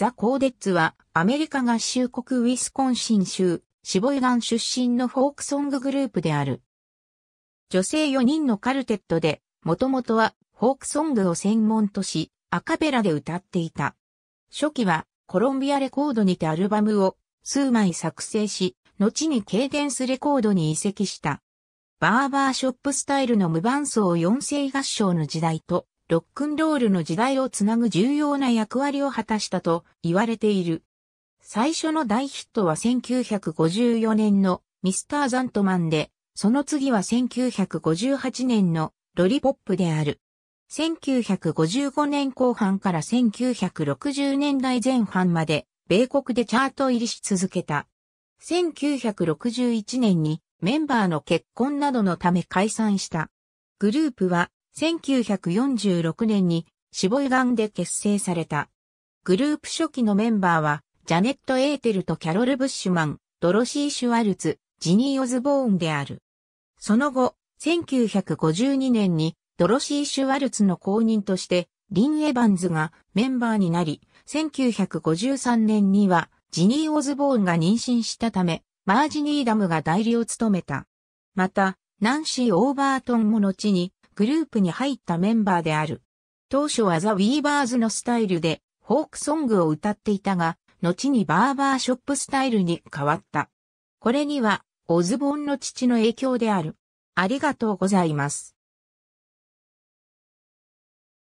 ザ・コーデッツは、アメリカ合衆国ウィスコンシン州、シボイガン出身のフォークソンググループである。女性4人のカルテットで、もともとはフォークソングを専門とし、アカペラで歌っていた。初期はコロンビアレコードにてアルバムを数枚作成し、後にケーデンスレコードに移籍した。バーバーショップスタイルの無伴奏4世合唱の時代と、ロックンロールの時代をつなぐ重要な役割を果たしたと言われている。最初の大ヒットは1954年のミスター・ザントマンで、その次は1958年のロリポップである。1955年後半から1960年代前半まで、米国でチャート入りし続けた。1961年にメンバーの結婚などのため解散した。グループは1946年にボイガンで結成された。グループ初期のメンバーは、ジャネット・エーテルとキャロル・ブッシュマン、ドロシー・シュワルツ、ジニー・オズボーンである。その後、1952年にドロシー・シュワルツの後任として、リン・エバンズがメンバーになり、1953年にはジニー・オズボーンが妊娠したため、マージ・ニーダムが代理を務めた。また、ナンシー・オーバートンも後にグループに入ったメンバーである。当初はザ・ウィーバーズのスタイルでフォークソングを歌っていたが、後にバーバーショップスタイルに変わった。これには、オズボンの父の影響である。ありがとうございます。